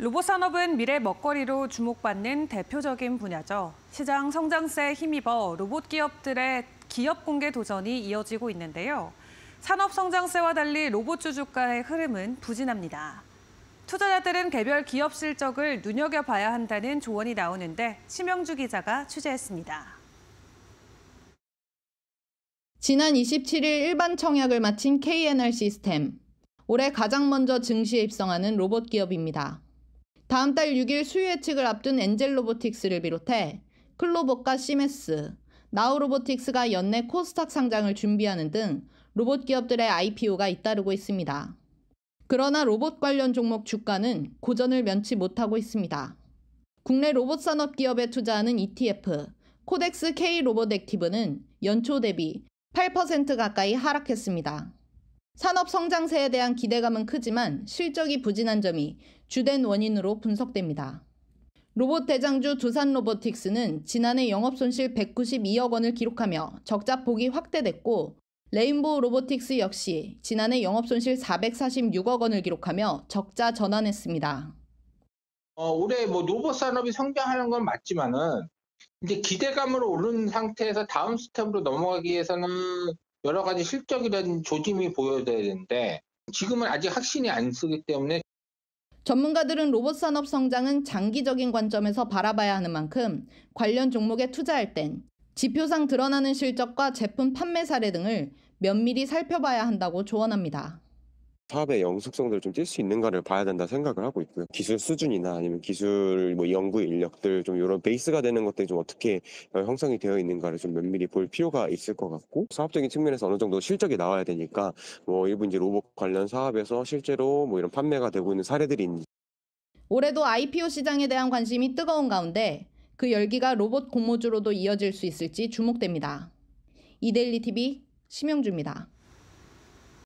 로봇 산업은 미래 먹거리로 주목받는 대표적인 분야죠. 시장 성장세에 힘입어 로봇 기업들의 기업 공개 도전이 이어지고 있는데요. 산업 성장세와 달리 로봇주 주가의 흐름은 부진합니다. 투자자들은 개별 기업 실적을 눈여겨봐야 한다는 조언이 나오는데 심영주 기자가 취재했습니다. 지난 27일 일반 청약을 마친 KNR 시스템. 올해 가장 먼저 증시에 입성하는 로봇 기업입니다. 다음 달 6일 수요 예측을 앞둔 엔젤 로보틱스를 비롯해 클로버과 시메스, 나우 로보틱스가 연내 코스닥 상장을 준비하는 등 로봇 기업들의 IPO가 잇따르고 있습니다. 그러나 로봇 관련 종목 주가는 고전을 면치 못하고 있습니다. 국내 로봇 산업 기업에 투자하는 ETF, 코덱스 K 로봇 액티브는 연초 대비 8% 가까이 하락했습니다. 산업 성장세에 대한 기대감은 크지만 실적이 부진한 점이 주된 원인으로 분석됩니다. 로봇 대장주 두산 로보틱스는 지난해 영업 손실 192억 원을 기록하며 적자 폭이 확대됐고 레인보우 로보틱스 역시 지난해 영업 손실 446억 원을 기록하며 적자 전환했습니다. 어, 올해 뭐 로봇 산업이 성장하는 건 맞지만은 이제 기대감으로 오른 상태에서 다음 스텝으로 넘어가기 위해서는 여러 가지 실적이라든 조짐이 보여져야 되는데 지금은 아직 확신이 안 쓰기 때문에 전문가들은 로봇 산업 성장은 장기적인 관점에서 바라봐야 하는 만큼 관련 종목에 투자할 땐 지표상 드러나는 실적과 제품 판매 사례 등을 면밀히 살펴봐야 한다고 조언합니다. 사업의 영속성들을 좀띌수 있는가를 봐야 된다 생각을 하고 있고요. 기술 수준이나 아니면 기술 뭐 연구 인력들 좀 이런 베이스가 되는 것들이 좀 어떻게 형성이 되어 있는가를 좀 면밀히 볼 필요가 있을 것 같고 사업적인 측면에서 어느 정도 실적이 나와야 되니까 뭐 일부 이제 로봇 관련 사업에서 실제로 뭐 이런 판매가 되고 있는 사례들이 있는지 올해도 IPO 시장에 대한 관심이 뜨거운 가운데 그 열기가 로봇 공모주로도 이어질 수 있을지 주목됩니다. 이데일리 TV 심영주입니다.